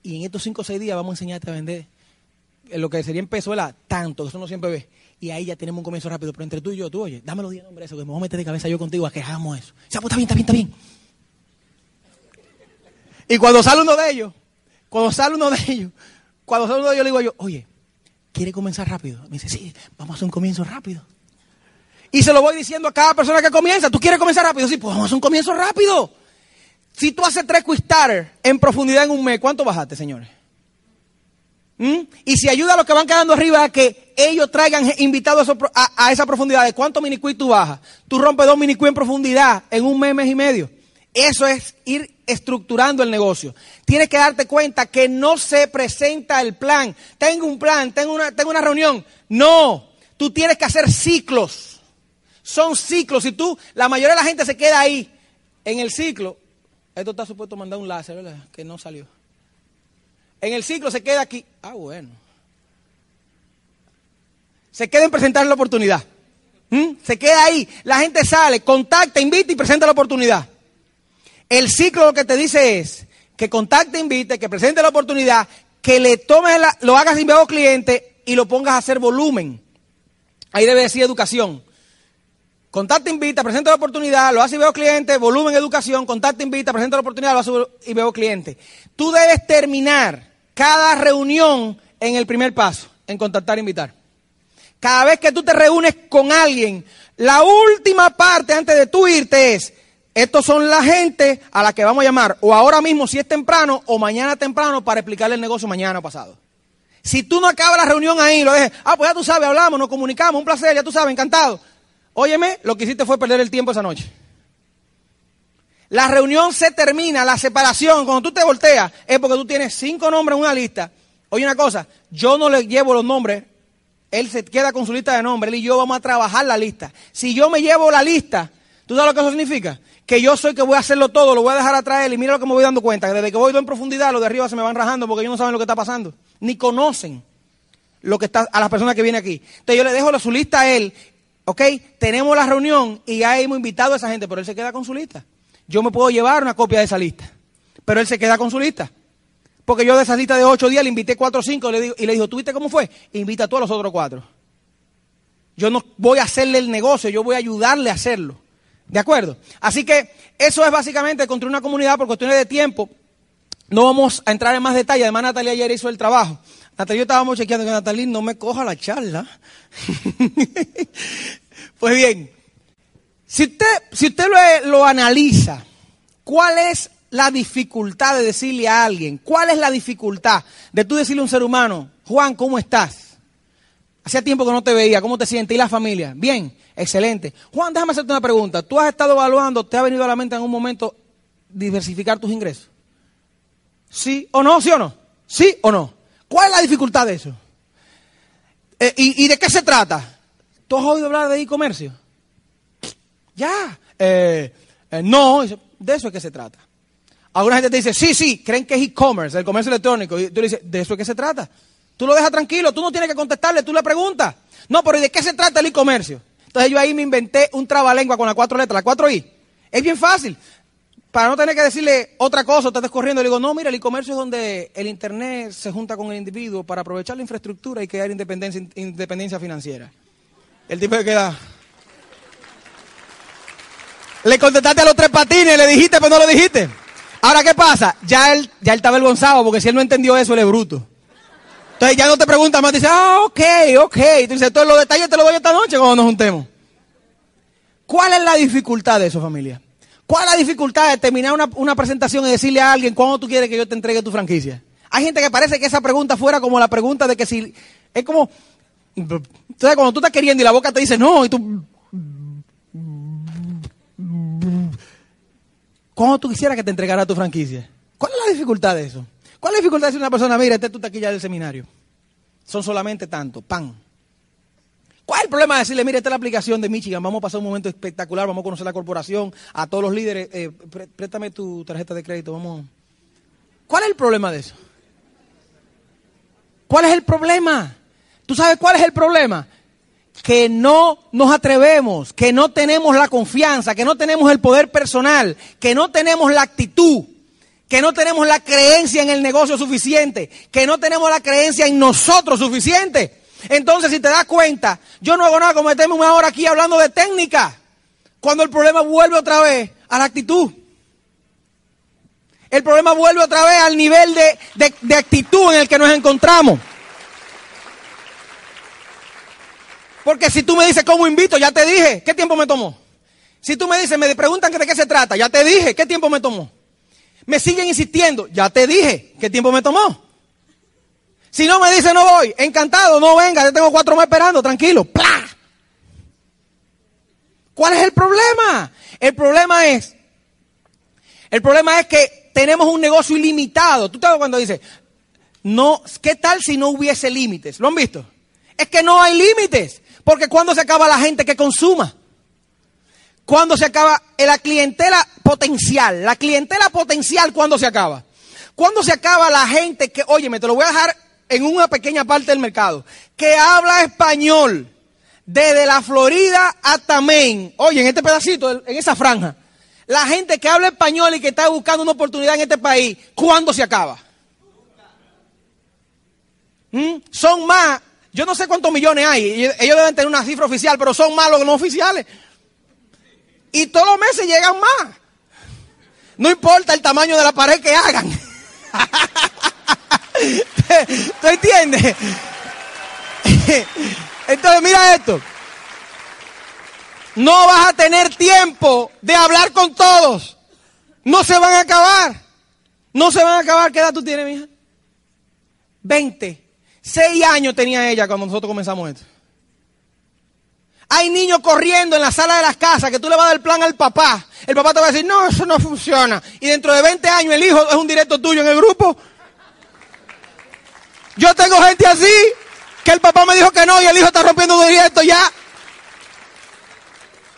Y en estos 5 o 6 días vamos a enseñarte a vender eh, lo que sería en peso, Tanto, que eso no siempre ve. Y ahí ya tenemos un comienzo rápido. Pero entre tú y yo, tú, oye, dame los 10 nombres, eso, que me voy a meter de cabeza yo contigo a que hagamos eso. Pues, está bien, está bien, está bien. Y cuando sale uno de ellos, cuando sale uno de ellos, cuando saludo yo le digo yo, oye, ¿quiere comenzar rápido? Me dice, sí, vamos a hacer un comienzo rápido. Y se lo voy diciendo a cada persona que comienza, ¿tú quieres comenzar rápido? Sí, pues vamos a hacer un comienzo rápido. Si tú haces tres quick en profundidad en un mes, ¿cuánto bajaste, señores? ¿Mm? Y si ayuda a los que van quedando arriba a que ellos traigan invitados a, esa profundidad, ¿de cuánto mini-quick tú bajas? Tú rompes dos mini en profundidad en un mes, mes y medio. Eso es ir estructurando el negocio. Tienes que darte cuenta que no se presenta el plan. Tengo un plan, tengo una, tengo una reunión. No, tú tienes que hacer ciclos. Son ciclos. Y tú, la mayoría de la gente se queda ahí, en el ciclo. Esto está supuesto mandar un láser, ¿verdad? Que no salió. En el ciclo se queda aquí. Ah, bueno. Se queda en presentar la oportunidad. ¿Mm? Se queda ahí. La gente sale, contacta, invita y presenta la oportunidad. El ciclo lo que te dice es que contacte, invite, que presente la oportunidad, que le tomes, lo hagas veo cliente y lo pongas a hacer volumen. Ahí debe decir educación. Contacte, invita, presenta la oportunidad, lo hace y veo cliente, volumen, educación, Contacte, invita, presenta la oportunidad, lo hace y veo cliente. Tú debes terminar cada reunión en el primer paso, en contactar, e invitar. Cada vez que tú te reúnes con alguien, la última parte antes de tú irte es, estos son la gente a la que vamos a llamar o ahora mismo si es temprano o mañana temprano para explicarle el negocio mañana o pasado. Si tú no acabas la reunión ahí, lo dejes, ah, pues ya tú sabes, hablamos, nos comunicamos, un placer, ya tú sabes, encantado. Óyeme, lo que hiciste fue perder el tiempo esa noche. La reunión se termina, la separación, cuando tú te volteas, es porque tú tienes cinco nombres en una lista. Oye, una cosa, yo no le llevo los nombres, él se queda con su lista de nombres, él y yo vamos a trabajar la lista. Si yo me llevo la lista, ¿tú sabes lo que eso significa? que yo soy que voy a hacerlo todo, lo voy a dejar atrás él y mira lo que me voy dando cuenta, que desde que voy en profundidad, los de arriba se me van rajando porque ellos no saben lo que está pasando, ni conocen lo que está a las personas que vienen aquí. Entonces yo le dejo la, su lista a él, ¿ok? Tenemos la reunión y ya hemos invitado a esa gente, pero él se queda con su lista. Yo me puedo llevar una copia de esa lista, pero él se queda con su lista. Porque yo de esa lista de ocho días le invité cuatro o cinco y le, digo, y le dijo, ¿tú viste cómo fue? Invita tú a los otros cuatro. Yo no voy a hacerle el negocio, yo voy a ayudarle a hacerlo. ¿De acuerdo? Así que eso es básicamente construir una comunidad por cuestiones de tiempo. No vamos a entrar en más detalle. Además, Natalia ayer hizo el trabajo. Natalia, yo estábamos chequeando que Natalia no me coja la charla. pues bien, si usted, si usted lo, lo analiza, ¿cuál es la dificultad de decirle a alguien? ¿Cuál es la dificultad de tú decirle a un ser humano, Juan, ¿cómo estás? Hacía tiempo que no te veía. ¿Cómo te sientes? ¿Y la familia? Bien, excelente. Juan, déjame hacerte una pregunta. ¿Tú has estado evaluando, te ha venido a la mente en un momento diversificar tus ingresos? ¿Sí o no? ¿Sí o no? ¿Sí o no? ¿Cuál es la dificultad de eso? Eh, y, de qué se trata? ¿Tú has oído hablar de e-comercio? Ya. Eh, eh, no, de eso es que se trata. Alguna gente te dice, sí, sí, creen que es e-commerce, el comercio electrónico. Y tú le dices, ¿de eso es que se trata? Tú lo dejas tranquilo, tú no tienes que contestarle, tú le preguntas. No, pero ¿y de qué se trata el e-comercio? Entonces yo ahí me inventé un trabalengua con las cuatro letras, las cuatro I. Es bien fácil. Para no tener que decirle otra cosa, estás corriendo, le digo, no, mira, el e-comercio es donde el Internet se junta con el individuo para aprovechar la infraestructura y crear independencia, financiera. El tipo que queda... Le contestaste a los tres patines, le dijiste, pero no lo dijiste. Ahora, ¿qué pasa? Ya él, ya él está avergonzado, porque si él no entendió eso, él es bruto. Entonces ya no te pregunta más, dice, ah, ok, ok. Entonces todos los detalles te los doy esta noche cuando nos juntemos. ¿Cuál es la dificultad de eso, familia? ¿Cuál es la dificultad de terminar una, presentación y decirle a alguien cuándo tú quieres que yo te entregue tu franquicia? Hay gente que parece que esa pregunta fuera como la pregunta de que si. Es como. Entonces, cuando tú estás queriendo y la boca te dice no, y tú. ¿Cuándo tú quisieras que te entregara tu franquicia? ¿Cuál es la dificultad de eso? ¿Cuál es la dificultad de a una persona, mira, esta es tu taquilla del seminario? Son solamente tanto, pan. ¿Cuál es el problema de decirle, mira, esta es la aplicación de Michigan, vamos a pasar un momento espectacular, vamos a conocer la corporación, a todos los líderes, eh, préstame tu tarjeta de crédito, vamos. ¿Cuál es el problema de eso? ¿Cuál es el problema? ¿Tú sabes cuál es el problema? Que no nos atrevemos, que no tenemos la confianza, que no tenemos el poder personal, que no tenemos la actitud que no tenemos la creencia en el negocio suficiente, que no tenemos la creencia en nosotros suficiente. Entonces, si te das cuenta, yo no hago nada como meterme una hora aquí hablando de técnica, cuando el problema vuelve otra vez a la actitud. El problema vuelve otra vez al nivel de, de actitud en el que nos encontramos. Porque si tú me dices cómo invito, ya te dije, ¿qué tiempo me tomó? Si tú me dices, me preguntan de qué se trata, ya te dije, ¿qué tiempo me tomó? Me siguen insistiendo. Ya te dije, ¿qué tiempo me tomó? Si no me dice no voy, encantado, no venga, ya tengo cuatro más esperando, tranquilo. ¿Cuál es el problema? El problema es, el problema es que tenemos un negocio ilimitado. Tú sabes cuando dices, no, ¿qué tal si no hubiese límites? ¿Lo han visto? Es que no hay límites, porque cuando se acaba la gente que consuma. ¿Cuándo se acaba eh, la clientela potencial? La clientela potencial, ¿cuándo se acaba? ¿Cuándo se acaba la gente que, oye, me te lo voy a dejar en una pequeña parte del mercado, que habla español desde la Florida hasta Maine? Oye, en este pedacito, en esa franja. La gente que habla español y que está buscando una oportunidad en este país, ¿cuándo se acaba? ¿Mm? Son más, yo no sé cuántos millones hay, ellos deben tener una cifra oficial, pero son más los no oficiales. Y todos los meses llegan más. No importa el tamaño de la pared que hagan. ¿Tú entiendes? Entonces, mira esto. No vas a tener tiempo de hablar con todos. No se van a acabar. No se van a acabar. ¿Qué edad tú tienes, mija? 20. Seis años tenía ella cuando nosotros comenzamos esto. Hay niños corriendo en la sala de las casas que tú le vas a dar el plan al papá. El papá te va a decir, no, eso no funciona. Y dentro de 20 años el hijo es un directo tuyo en el grupo. Yo tengo gente así que el papá me dijo que no y el hijo está rompiendo directo ya.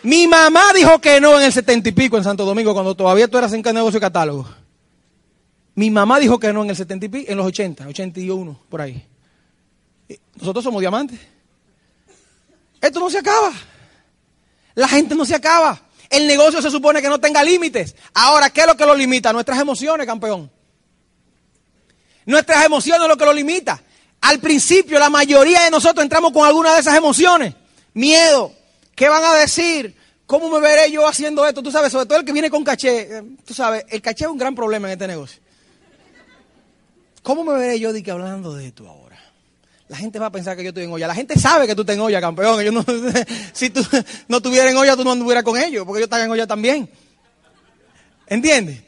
Mi mamá dijo que no en el setenta y pico en Santo Domingo, cuando todavía tú eras en negocio y catálogo. Mi mamá dijo que no en el setenta y pico, en los 80, 81, por ahí. Eh, nosotros somos diamantes. Esto no se acaba. La gente no se acaba. El negocio se supone que no tenga límites. Ahora, ¿qué es lo que lo limita? Nuestras emociones, campeón. Nuestras emociones es lo que lo limita. Al principio, la mayoría de nosotros entramos con alguna de esas emociones. Miedo. ¿Qué van a decir? ¿Cómo me veré yo haciendo esto? Tú sabes, sobre todo el que viene con caché. Eh, tú sabes, el caché es un gran problema en este negocio. ¿Cómo me veré yo que hablando de esto ahora? La gente va a pensar que yo estoy en olla. La gente sabe que tú estás en olla, campeón. si tú no estuvieras en olla, tú no anduvieras con ellos, porque yo estaba en olla también. ¿Entiendes?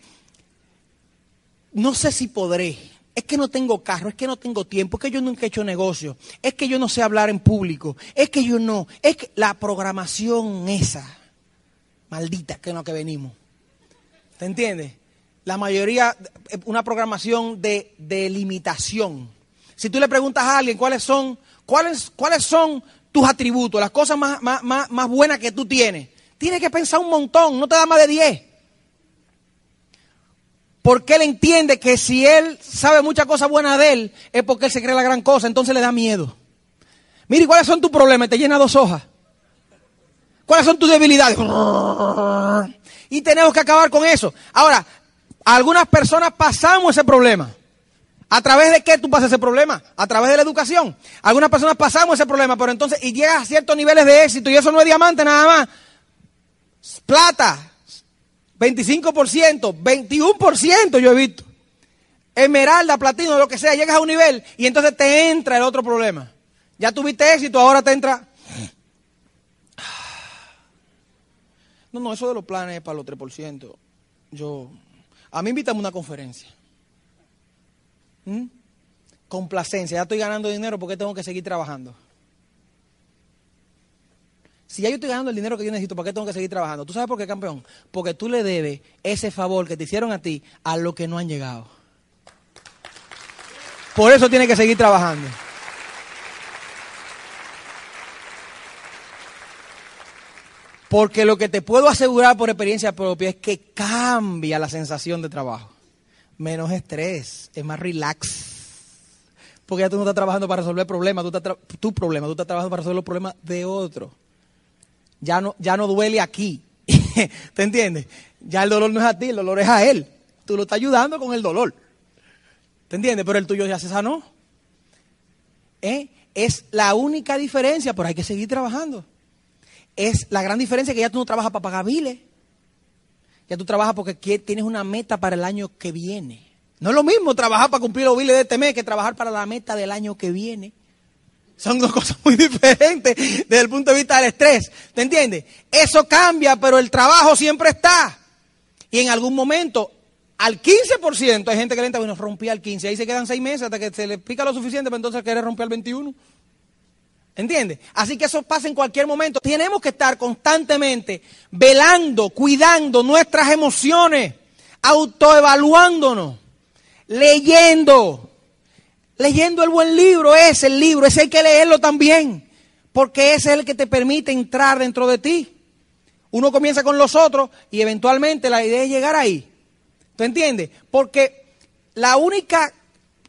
No sé si podré. Es que no tengo carro, es que no tengo tiempo, es que yo nunca he hecho negocio, es que yo no sé hablar en público, es que yo no, es que la programación esa, maldita, que es lo que venimos. ¿Te entiendes? La mayoría, eh, una programación de, de limitación si tú le preguntas a alguien cuáles son, cuáles, cuáles son tus atributos, las cosas más, buenas que tú tienes, tiene que pensar un montón, no te da más de 10. Porque él entiende que si él sabe muchas cosas buenas de él, es porque él se cree la gran cosa, entonces le da miedo. Mire, ¿cuáles son tus problemas? Te llena dos hojas. ¿Cuáles son tus debilidades? Y tenemos que acabar con eso. Ahora, algunas personas pasamos ese problema. ¿A través de qué tú pasas ese problema? A través de la educación. Algunas personas pasamos ese problema, pero entonces, y llegas a ciertos niveles de éxito, y eso no es diamante nada más. Plata, 25%, 21% yo he visto. Esmeralda, platino, lo que sea, llegas a un nivel y entonces te entra el otro problema. Ya tuviste éxito, ahora te entra. No, no, eso de los planes para los 3%. Yo. A mí invítame a una conferencia. ¿Mm? Complacencia, ya estoy ganando dinero, porque tengo que seguir trabajando? Si ya yo estoy ganando el dinero que yo necesito, ¿por qué tengo que seguir trabajando? ¿Tú sabes por qué, campeón? Porque tú le debes ese favor que te hicieron a ti a los que no han llegado. Por eso tienes que seguir trabajando. Porque lo que te puedo asegurar por experiencia propia es que cambia la sensación de trabajo menos estrés, es más relax. Porque ya tú no estás trabajando para resolver problemas, tú estás tu problema, tú estás trabajando para resolver los problemas de otro. Ya no, ya no duele aquí. ¿Te entiendes? Ya el dolor no es a ti, el dolor es a él. Tú lo estás ayudando con el dolor. ¿Te entiendes? Pero el tuyo ya se sanó. ¿Eh? Es la única diferencia, pero hay que seguir trabajando. Es la gran diferencia que ya tú no trabajas para pagar miles. Ya tú trabajas porque tienes una meta para el año que viene. No es lo mismo trabajar para cumplir los biles de este mes que trabajar para la meta del año que viene. Son dos cosas muy diferentes desde el punto de vista del estrés. ¿Te entiendes? Eso cambia, pero el trabajo siempre está. Y en algún momento, al 15%, hay gente que le entra, bueno, rompía al 15%. Ahí se quedan seis meses hasta que se le pica lo suficiente para entonces querer romper al 21%. ¿Entiendes? Así que eso pasa en cualquier momento. Tenemos que estar constantemente velando, cuidando nuestras emociones, autoevaluándonos, leyendo, leyendo el buen libro, ese el libro, ese hay que leerlo también, porque ese es el que te permite entrar dentro de ti. Uno comienza con los otros y eventualmente la idea es llegar ahí. ¿Tú entiendes? Porque la única,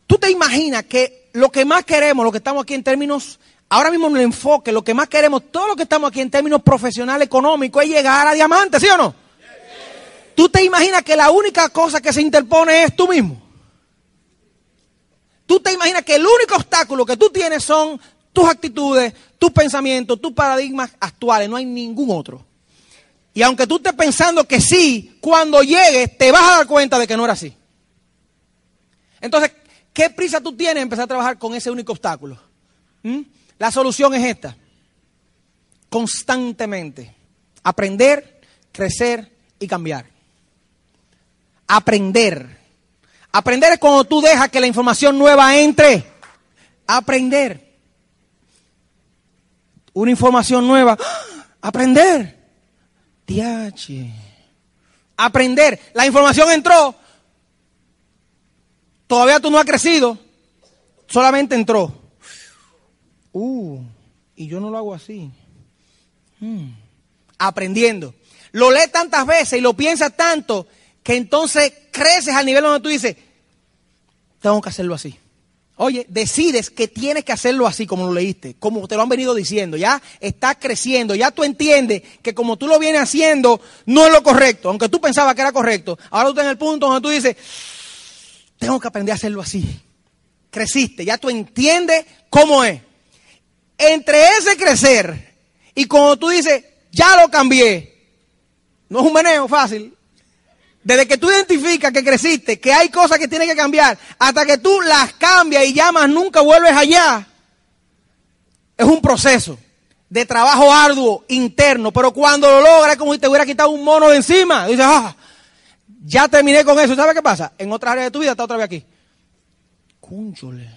tú te imaginas que lo que más queremos, lo que estamos aquí en términos Ahora mismo en el enfoque, lo que más queremos, todo lo que estamos aquí en términos profesional, económico, es llegar a diamantes, ¿sí o no? ¿Tú te imaginas que la única cosa que se interpone es tú mismo? ¿Tú te imaginas que el único obstáculo que tú tienes son tus actitudes, tus pensamientos, tus paradigmas actuales? No hay ningún otro. Y aunque tú estés pensando que sí, cuando llegues te vas a dar cuenta de que no era así. Entonces, ¿qué prisa tú tienes en empezar a trabajar con ese único obstáculo? ¿Mm? La solución es esta. Constantemente. Aprender, crecer y cambiar. Aprender. Aprender es cuando tú dejas que la información nueva entre. Aprender. Una información nueva. ¡Ah! Aprender. T.H. Aprender. La información entró. Todavía tú no has crecido. Solamente entró. Uh, y yo no lo hago así. Hmm. Aprendiendo. Lo lees tantas veces y lo piensas tanto que entonces creces al nivel donde tú dices, tengo que hacerlo así. Oye, decides que tienes que hacerlo así como lo leíste, como te lo han venido diciendo, ya está creciendo, ya tú entiendes que como tú lo vienes haciendo no es lo correcto, aunque tú pensabas que era correcto. Ahora tú estás en el punto donde tú dices, tengo que aprender a hacerlo así. Creciste, ya tú entiendes cómo es entre ese crecer y cuando tú dices, ya lo cambié, no es un meneo fácil. Desde que tú identificas que creciste, que hay cosas que tienen que cambiar, hasta que tú las cambias y llamas, nunca vuelves allá, es un proceso de trabajo arduo, interno, pero cuando lo logras como si te hubiera quitado un mono de encima. Dices, ah, ya terminé con eso. ¿Sabes qué pasa? En otra área de tu vida está otra vez aquí. Cúnchole.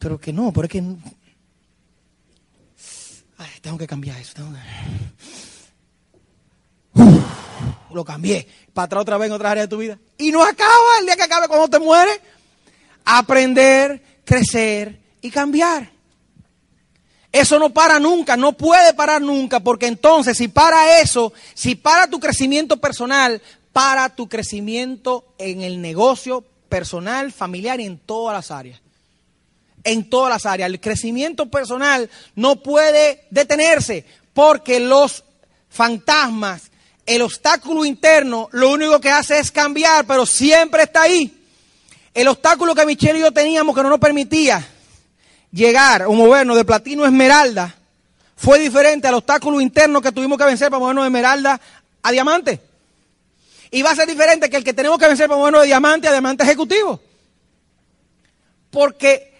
Pero que no, pero es que tengo que cambiar eso. Tengo que... lo cambié. Para atrás otra vez en otra área de tu vida. Y no acaba el día que acabe cuando te mueres. Aprender, crecer y cambiar. Eso no para nunca, no puede parar nunca, porque entonces si para eso, si para tu crecimiento personal, para tu crecimiento en el negocio personal, familiar y en todas las áreas en todas las áreas. El crecimiento personal no puede detenerse porque los fantasmas, el obstáculo interno, lo único que hace es cambiar, pero siempre está ahí. El obstáculo que Michelle y yo teníamos que no nos permitía llegar a un gobierno de platino esmeralda fue diferente al obstáculo interno que tuvimos que vencer para movernos de esmeralda a diamante. Y va a ser diferente que el que tenemos que vencer para movernos de diamante a diamante ejecutivo. Porque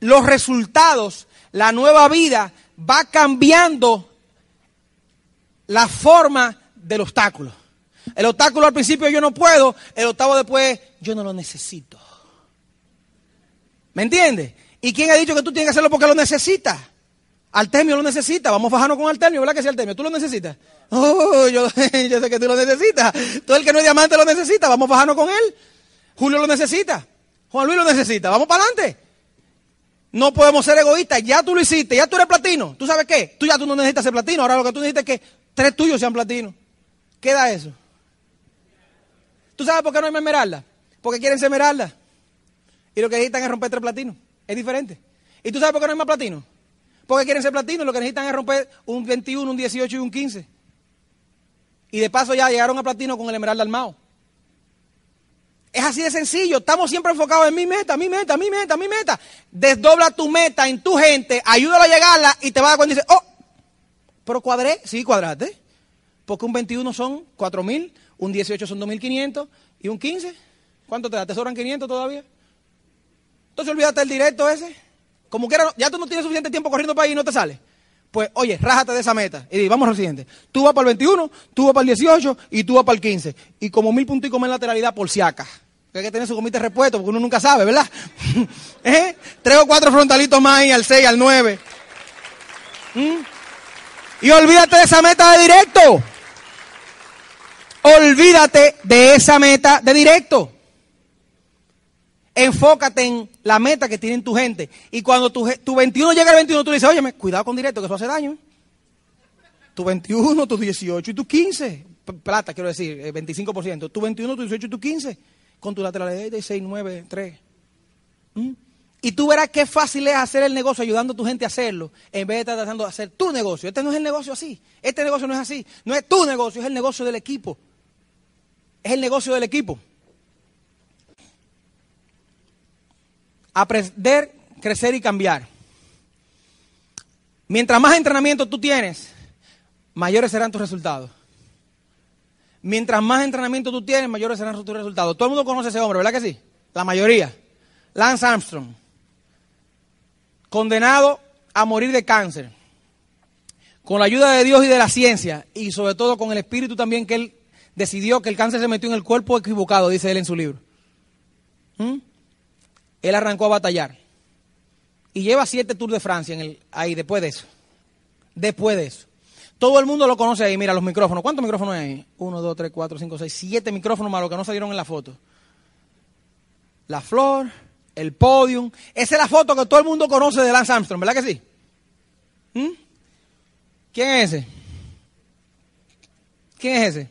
los resultados, la nueva vida va cambiando la forma del obstáculo. El obstáculo al principio yo no puedo, el octavo después yo no lo necesito. ¿Me entiendes? ¿Y quién ha dicho que tú tienes que hacerlo porque lo necesitas? Artemio lo necesita, vamos bajando con Artemio, ¿verdad que sí, Artemio? ¿Tú lo necesitas? Oh, yo, sé que tú lo necesitas. Todo el que no es diamante lo necesita, vamos bajando con él. Julio lo necesita, Juan Luis lo necesita, vamos para adelante. No podemos ser egoístas. Ya tú lo hiciste, ya tú eres platino. ¿Tú sabes qué? Tú ya tú no necesitas ser platino. Ahora lo que tú necesitas es que tres tuyos sean platino. ¿Qué da eso? ¿Tú sabes por qué no hay esmeralda? Porque quieren ser esmeralda. Y lo que necesitan es romper tres platinos. Es diferente. ¿Y tú sabes por qué no hay más platino? Porque quieren ser platino. Lo que necesitan es romper un 21, un 18 y un 15. Y de paso ya llegaron a platino con el esmeralda armado así de sencillo. Estamos siempre enfocados en mi meta, mi meta, mi meta, mi meta. Desdobla tu meta en tu gente, ayúdalo a llegarla y te va a dar oh, pero cuadré, sí, cuadrate Porque un 21 son 4.000, un 18 son 2.500 y un 15. ¿Cuánto te da? ¿Te sobran 500 todavía? Entonces olvídate el directo ese. Como quiera, ya tú no tienes suficiente tiempo corriendo para ahí y no te sale. Pues, oye, rájate de esa meta. Y vamos al siguiente. Tú vas para el 21, tú vas para el 18 y tú vas para el 15. Y como mil puntitos más en lateralidad por si acaso. Hay que tener su comité de repuesto porque uno nunca sabe, ¿verdad? ¿Eh? Tres o cuatro frontalitos más ahí, al seis, al nueve. ¿Mm? Y olvídate de esa meta de directo. Olvídate de esa meta de directo. Enfócate en la meta que tiene tu gente. Y cuando tu, 21 llega al 21, tú le dices, oye, cuidado con directo, que eso hace daño. ¿eh?". Tu 21, tu 18 y tu 15. Plata, quiero decir, 25%. Eh, tu 21, tu 18 y tu 15 con tu lateralidad de 6, 9, 3. Y tú verás qué fácil es hacer el negocio ayudando a tu gente a hacerlo, en vez de estar tratando de hacer tu negocio. Este no es el negocio así, este negocio no es así, no es tu negocio, es el negocio del equipo. Es el negocio del equipo. Aprender, crecer y cambiar. Mientras más entrenamiento tú tienes, mayores serán tus resultados. Mientras más entrenamiento tú tienes, mayores serán tus resultados. Todo el mundo conoce a ese hombre, ¿verdad que sí? La mayoría. Lance Armstrong. Condenado a morir de cáncer. Con la ayuda de Dios y de la ciencia, y sobre todo con el espíritu también que él decidió que el cáncer se metió en el cuerpo equivocado, dice él en su libro. ¿Mm? Él arrancó a batallar. Y lleva siete Tours de Francia en el, ahí después de eso. Después de eso. Todo el mundo lo conoce ahí, mira los micrófonos. ¿Cuántos micrófonos hay ahí? Uno, dos, tres, cuatro, cinco, seis, siete micrófonos más que no salieron en la foto. La flor, el podium. Esa es la foto que todo el mundo conoce de Lance Armstrong, ¿verdad que sí? ¿Mm? ¿Quién es ese? ¿Quién es ese?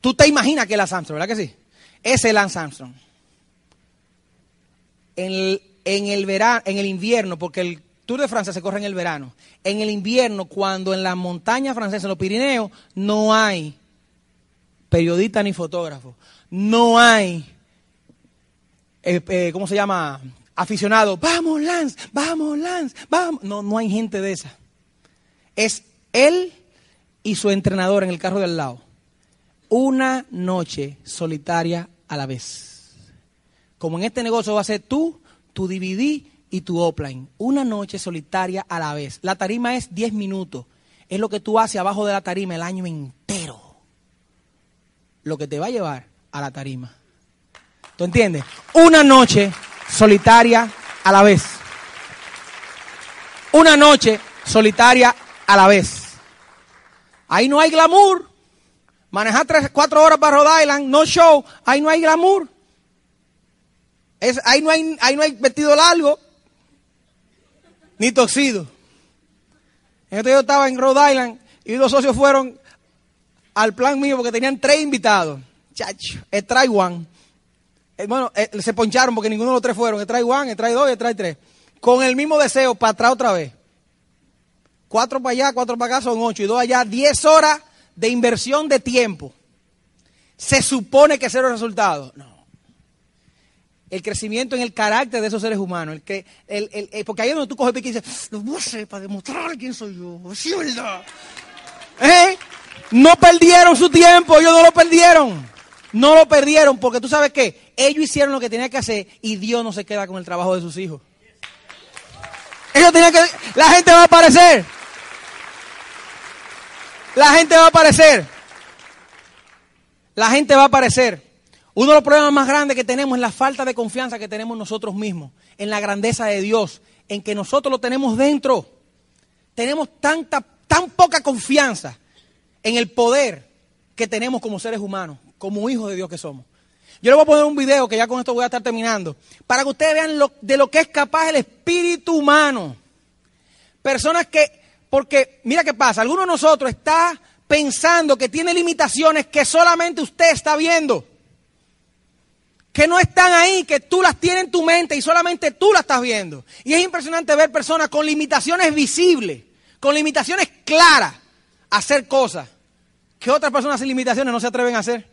Tú te imaginas que es Lance Armstrong, ¿verdad que sí? Ese es Lance Armstrong. en el verano, en el invierno, porque el Tour de Francia se corre en el verano. En el invierno, cuando en las montañas francesas, en los Pirineos, no hay periodista ni fotógrafo. No hay, eh, eh, ¿cómo se llama? Aficionado. Vamos, Lance, vamos, Lance, vamos. No, no hay gente de esa. Es él y su entrenador en el carro del lado. Una noche solitaria a la vez. Como en este negocio va a ser tú, tu dividí, y tu offline. Una noche solitaria a la vez. La tarima es 10 minutos. Es lo que tú haces abajo de la tarima el año entero. Lo que te va a llevar a la tarima. ¿Tú entiendes? Una noche solitaria a la vez. Una noche solitaria a la vez. Ahí no hay glamour. Manejar 4 cuatro horas para Rhode Island, no show. Ahí no hay glamour. Es, ahí, no hay, ahí no hay vestido largo ni toxido Entonces este yo estaba en Rhode Island y los socios fueron al plan mío porque tenían tres invitados. Chacho, el try one. Eh, bueno, eh, se poncharon porque ninguno de los tres fueron. El try one, el try dos y el try tres. Con el mismo deseo, para atrás otra vez. Cuatro para allá, cuatro para acá son ocho. Y dos allá, diez horas de inversión de tiempo. Se supone que el resultado No el crecimiento en el carácter de esos seres humanos. El que, porque ahí es donde tú coges pique y dices, lo voy para demostrar quién soy yo. Sí, ¿verdad? ¿Eh? No perdieron su tiempo, ellos no lo perdieron. No lo perdieron porque tú sabes qué, ellos hicieron lo que tenían que hacer y Dios no se queda con el trabajo de sus hijos. Ellos tenían que... La gente va a aparecer. La gente va a aparecer. La gente va a aparecer. Uno de los problemas más grandes que tenemos es la falta de confianza que tenemos nosotros mismos, en la grandeza de Dios, en que nosotros lo tenemos dentro. Tenemos tanta, tan poca confianza en el poder que tenemos como seres humanos, como hijos de Dios que somos. Yo le voy a poner un video que ya con esto voy a estar terminando, para que ustedes vean lo, de lo que es capaz el espíritu humano. Personas que, porque mira qué pasa, alguno de nosotros está pensando que tiene limitaciones que solamente usted está viendo que no están ahí, que tú las tienes en tu mente y solamente tú las estás viendo. Y es impresionante ver personas con limitaciones visibles, con limitaciones claras, hacer cosas que otras personas sin limitaciones no se atreven a hacer.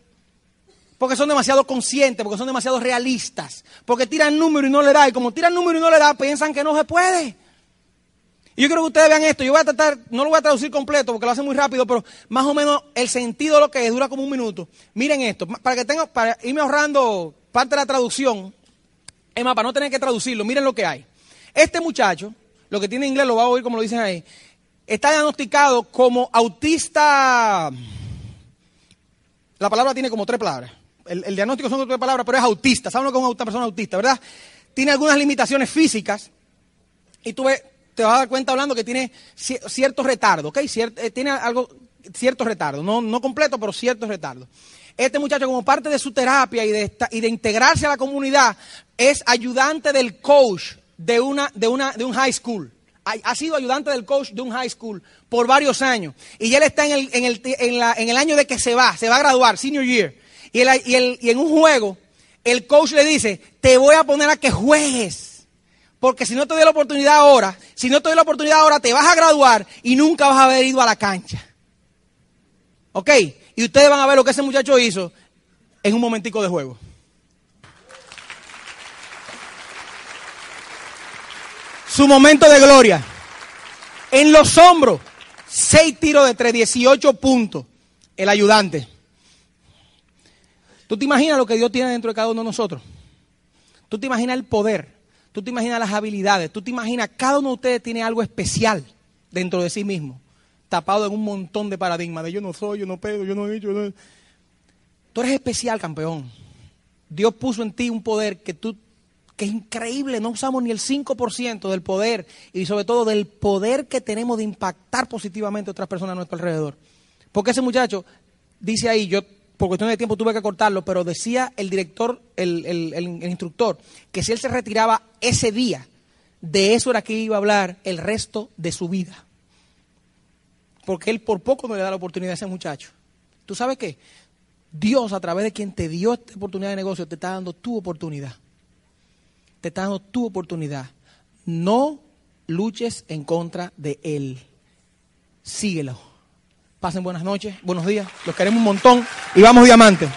Porque son demasiado conscientes, porque son demasiado realistas, porque tiran número y no le da. Y como tiran número y no le da, piensan que no se puede. Y yo creo que ustedes vean esto. Yo voy a tratar, no lo voy a traducir completo porque lo hace muy rápido, pero más o menos el sentido de lo que es, dura como un minuto. Miren esto, para que tenga, para irme ahorrando parte de la traducción, es más, para no tener que traducirlo, miren lo que hay. Este muchacho, lo que tiene inglés lo va a oír como lo dicen ahí, está diagnosticado como autista. La palabra tiene como tres palabras. El, diagnóstico son tres palabras, pero es autista. ¿Saben lo que es una persona autista, verdad? Tiene algunas limitaciones físicas y tú te vas a dar cuenta hablando que tiene ciertos retardo, ¿ok? Eh, tiene algo, ciertos retardos, no, completo, pero ciertos retardos. Este muchacho, como parte de su terapia y de, y de integrarse a la comunidad, es ayudante del coach de, un high school. Ha, sido ayudante del coach de un high school por varios años. Y él está en el, año de que se va, se va a graduar, senior year. Y, y en un juego, el coach le dice, te voy a poner a que juegues. Porque si no te doy la oportunidad ahora, si no te doy la oportunidad ahora, te vas a graduar y nunca vas a haber ido a la cancha. ¿Ok? Y ustedes van a ver lo que ese muchacho hizo en un momentico de juego. Su momento de gloria. En los hombros, seis tiros de 3, 18 puntos. El ayudante. ¿Tú te imaginas lo que Dios tiene dentro de cada uno de nosotros? ¿Tú te imaginas el poder? ¿Tú te imaginas las habilidades? ¿Tú te imaginas cada uno de ustedes tiene algo especial dentro de sí mismo? tapado en un montón de paradigmas de yo no soy, yo no pedo, yo no he hecho. Tú eres especial, campeón. Dios puso en ti un poder que es increíble, no usamos ni el 5% del poder y sobre todo del poder que tenemos de impactar positivamente a otras personas a nuestro alrededor. Porque ese muchacho dice ahí, yo por cuestión de tiempo tuve que cortarlo, pero decía el director, el instructor, que si él se retiraba ese día, de eso era que iba a hablar el resto de su vida porque él por poco no le da la oportunidad a ese muchacho. ¿Tú sabes qué? Dios, a través de quien te dio esta oportunidad de negocio, te está dando tu oportunidad. Te está dando tu oportunidad. No luches en contra de él. Síguelo. Pasen buenas noches, buenos días. Los queremos un montón y vamos diamantes.